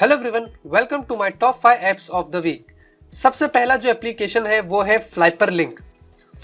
hello everyone welcome to my top five apps of the week सबसे पहला जो application है वो है फ्लाइपर लिंक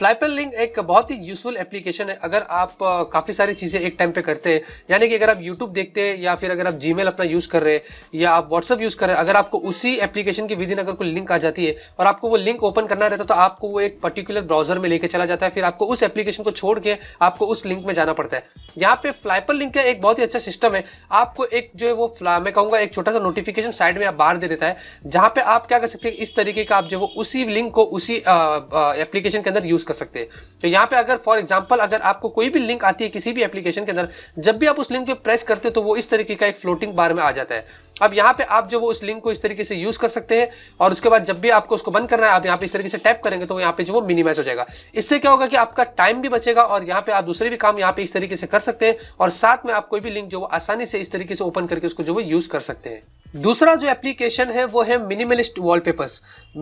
फ्लाइपल लिंक एक बहुत ही यूजफुल एप्लीकेशन है अगर आप काफ़ी सारी चीज़ें एक टाइम पे करते हैं यानी कि अगर आप यूट्यूब देखते हैं या फिर अगर आप जी अपना यूज़ कर रहे हैं या आप व्हाट्सअप यूज़ कर रहे हैं अगर आपको उसी एप्लीकेशन के विदिन अगर कोई लिंक आ जाती है और आपको वो लिंक ओपन करना रहता है तो आपको वो एक पर्टिकुलर ब्राउजर में लेकर चला जाता है फिर आपको उस एप्लीकेशन को छोड़ के आपको उस लिंक में जाना पड़ता है यहाँ पे फ्लाइपल लिंक का एक बहुत ही अच्छा सिस्टम है आपको एक जो है वो मैं कहूँगा एक छोटा सा नोटिफिकेशन साइड में आप बाहर दे देता है जहाँ पे आप क्या कर सकते हैं इस तरीके का आप जो वो उसी लिंक को उसी एप्लीकेशन के अंदर यूज़ कर सकते हैं तो यहाँ पे अगर फॉर एग्जाम्पल अगर आपको कोई भी लिंक आती है किसी भी एप्लीकेशन के अंदर जब भी आप उस लिंक पे प्रेस करते हो तो वो इस तरीके का एक फ्लोटिंग बार में आ जाता है अब यहाँ पे आप जो वो उस लिंक को इस तरीके से यूज कर सकते हैं और उसके बाद जब भी आपको उसको बंद करना है आप यहाँ पे इस तरीके से टैप करेंगे तो यहाँ पे जो वो मिनिमाइज हो जाएगा इससे क्या होगा कि आपका टाइम भी बचेगा और यहाँ पे आप दूसरे भी काम यहाँ पे इस तरीके से कर सकते हैं और साथ में आप कोई भी लिंक जो वो आसानी से इस तरीके से ओपन करके उसको जो वो यूज कर सकते हैं दूसरा जो एप्लीकेशन है वो है मिनिमलिस्ट वॉलपेपर्स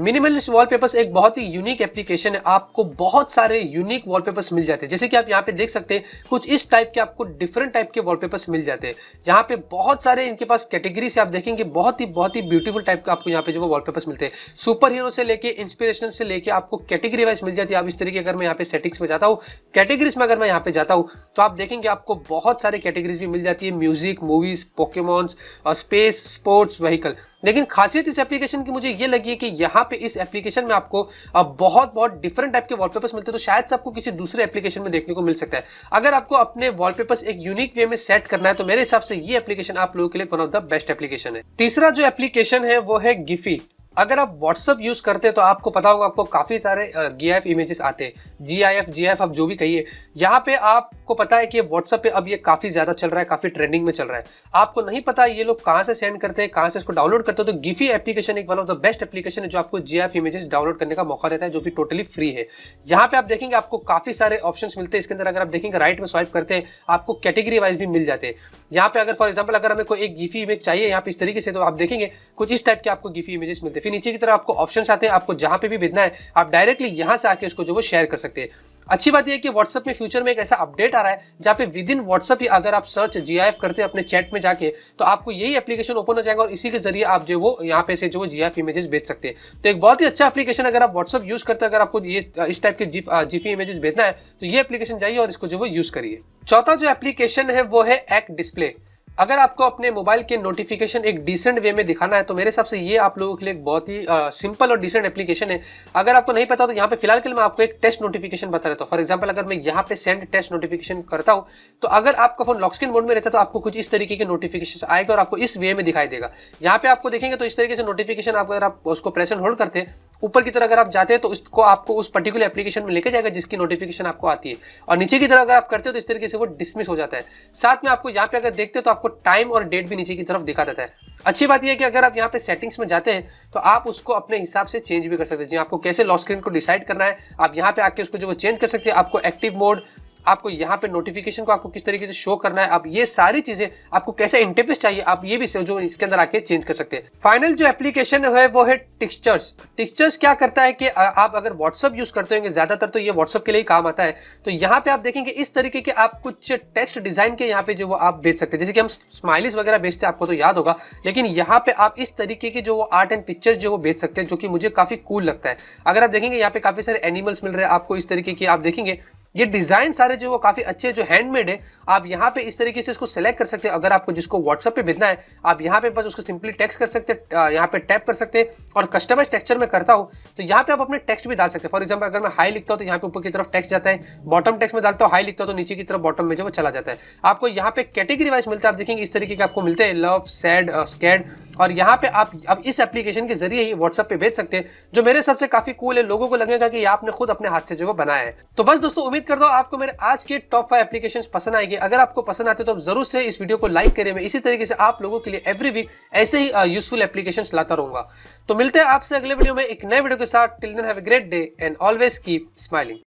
मिनिमलिस्ट वॉलपेपर्स एक बहुत ही यूनिक एप्लीकेशन है आपको बहुत सारे यूनिक वॉलपेपर्स मिल जाते हैं जैसे कि आप यहाँ पे देख सकते हैं कुछ इस टाइप के आपको डिफरेंट टाइप के वॉलपेपर्स मिल जाते हैं यहाँ पे बहुत सारे इनके पास कैटेगरी से आप देखेंगे बहुत ही बहुत ही ब्यूटीफुल टाइप का आपको यहाँ पे जो वॉलपेपर्स मिलते हैं सुपर हीरो से लेके इंस्पिरेशनल से लेके आपको कैटेगरी वाइज मिल जाती है आप इस तरीके अगर मैं यहाँ पे सेटिंग्स में जाता हूँ कैटेगरीज में अगर मैं यहाँ पे जाता हूँ तो आप देखेंगे आपको बहुत सारे कैटेगरीज भी मिल जाती है music movies Pokemons space sport sports vehicle लेकिन खासियत इस एप्लीकेशन की मुझे ये लगी है कि यहाँ पे इस एप्लीकेशन में आपको बहुत बहुत डिफरेंट टाइप के वॉलपेपर्स मिलते हैं तो शायद से आपको किसी दूसरे एप्लीकेशन में देखने को मिल सकता है अगर आपको अपने वॉलपेपर्स एक यूनिक वे में सेट करना है तो मेरे हिसाब से ये एप्लीकेशन आप लोगों के लिए one of the best application है तीसरा जो एप्लीकेशन है वो है गिफी अगर आप व्हाट्सअप यूज़ करते हैं तो आपको पता होगा आपको काफ़ी सारे जी आई इमेजेस आते हैं जी आई एफ जी एफ आप जो भी कहिए यहाँ पे आपको पता है कि व्हाट्सअप पे अब ये काफ़ी ज़्यादा चल रहा है काफ़ी ट्रेंडिंग में चल रहा है आपको नहीं पता ये लोग कहाँ से सेंड करते हैं कहाँ से इसको डाउनलोड करते हैं तो गिफी एप्लीकेशन एक one of the best application है जो आपको जी आई इमेजेस डाउनलोड करने का मौका देता है जो कि टोटली फ्री है यहाँ पे आप देखेंगे आपको काफ़ी सारे ऑप्शन मिलते हैं इसके अंदर अगर आप देखेंगे राइट में स्वाइप करते हैं आपको कैटेगरी वाइज भी मिल जाते हैं यहाँ पे अगर फॉर एग्जाम्पल अगर हमें कोई एक गिफी इमेज चाहिए यहाँ पे इस तरीके से तो आप देखेंगे कुछ इस टाइप के आपको गिफी इमेजेस मिलते हैं नीचे की तरफ आपको ऑप्शन आते हैं आपको जहां पे भी भेजना है आप डायरेक्टली यहां से आके उसको जो वो शेयर कर सकते हैं अच्छी बात यह है कि WhatsApp में फ्यूचर में एक ऐसा अपडेट आ रहा है जहां पे विद इन व्हाट्सअप ही अगर आप सर्च जीआईएफ करते हैं अपने चैट में जाके तो आपको यही एप्लीकेशन ओपन हो जाएगा और इसी के जरिए आप जो वो यहाँ पे से जो जी जीआईएफ इमेजेस भेज सकते हैं तो एक बहुत ही अच्छा एप्लीकेशन अगर आप WhatsApp यूज करते हैं अगर आपको ये इस टाइप के जीफ, जीफी इमेजेस भेजना है तो ये एप्लीकेशन जाइए और इसको जो वो यूज करिए चौथा जो एप्लीकेशन है वो है एक्ट डिस्प्ले अगर आपको अपने मोबाइल के नोटिफिकेशन एक डिसेंट वे में दिखाना है तो मेरे हिसाब से ये आप लोगों के लिए एक बहुत ही सिंपल और डिसेंट एप्लीकेशन है अगर आपको नहीं पता तो यहाँ पे फिलहाल के लिए मैं आपको एक टेस्ट नोटिफिकेशन बता रहता हूँ फॉर एग्जाम्पल अगर मैं यहाँ पे सेंड टेस्ट नोटिफिकेशन करता हूँ तो अगर आपका फोन स्क्रीन मोड में रहता है तो आपको कुछ इस तरीके के नोटिफिकेशन आएगा और आपको इस वे में दिखाई देगा यहाँ पे आपको देखेंगे तो इस तरीके से नोटिफिकेशन आप अगर आप उसको प्रेस एंड होल्ड करते हैं ऊपर की तरफ अगर आप जाते हैं तो उसको आपको उस पर्टिकुलर एप्लीकेशन में लेके जाएगा जिसकी नोटिफिकेशन आपको आती है और नीचे की तरफ अगर आप करते हो तो इस तरीके से वो डिसमिस हो जाता है साथ में आपको यहाँ पे अगर देखते हो तो आपको टाइम और डेट भी नीचे की तरफ दिखा देता है अच्छी बात यह है कि अगर आप यहाँ पे सेटिंग्स में जाते हैं तो आप उसको अपने हिसाब से चेंज भी कर सकते हैं जी आपको कैसे लॉक स्क्रीन को डिसाइड करना है आप यहाँ पे आके उसको जो वो चेंज कर सकते हैं आपको एक्टिव मोड आपको यहाँ पे नोटिफिकेशन को आपको किस तरीके से शो करना है आप ये सारी चीजें आपको कैसे इंटरफेस चाहिए आप ये भी जो इसके अंदर आके चेंज कर सकते हैं फाइनल जो एप्लीकेशन है वो है टिक्सचर्स टिक्सचर्स क्या करता है कि आप अगर व्हाट्सअप यूज करते होंगे ज्यादातर तो ये व्हाट्सअप के लिए काम आता है तो यहाँ पे आप देखेंगे इस तरीके के आप कुछ टेक्स्ट डिजाइन के यहाँ पे जो आप बेच सकते हैं जैसे कि हम स्माइलिस वगैरह बेचते हैं आपको तो याद होगा लेकिन यहाँ पे आप इस तरीके के जो वो आर्ट एंड पिक्चर्स जो वो बेच सकते हैं जो कि मुझे काफी कूल लगता है अगर आप देखेंगे यहाँ पे काफी सारे एनिमल्स मिल रहे हैं आपको इस तरीके की आप देखेंगे ये डिजाइन सारे जो वो काफी अच्छे जो हैंडमेड है आप यहाँ पे इस तरीके से इसको सेलेक्ट कर सकते हैं अगर आपको जिसको व्हाट्सअप पे भेजना है आप यहाँ पे बस उसको सिंपली टेक्स्ट कर सकते हैं यहाँ पे टैप कर सकते हैं और कस्टमाइज टेक्सचर में करता हूँ तो यहाँ पे आप अपने टेक्स्ट भी डाल सकते हैं फॉर एग्जाम्पल अगर मैं हाई लिखता हूँ तो यहाँ पे ऊपर की तरफ टेक्स्ट जाता है बॉटम टेक्स में डालता हूँ हाई लिखता हूँ तो नीचे की तरफ बॉटम में जो वो चला जाता है आपको यहाँ पे कैटेगरी वाइज मिलता है आप देखेंगे इस तरीके के आपको मिलते हैं लव सैड स्कैड और यहाँ पे आप अब इस एप्लीकेशन के जरिए ही व्हाट्सअप पे भेज सकते हैं जो मेरे हिसाब से काफी कूल है लोगों को लगेगा कि आपने खुद अपने हाथ से जो बनाया है तो बस दोस्तों उम्मीद उम्मीद करता हूँ आपको मेरे आज के टॉप फाइव एप्लीकेशन पसंद आएगी अगर आपको पसंद आते तो आप जरूर से इस वीडियो को लाइक करें मैं इसी तरीके से आप लोगों के लिए एवरी वीक ऐसे ही यूजफुल एप्लीकेशन लाता रहूंगा तो मिलते हैं आपसे अगले वीडियो में एक नए वीडियो के साथ till then have great day and always keep smiling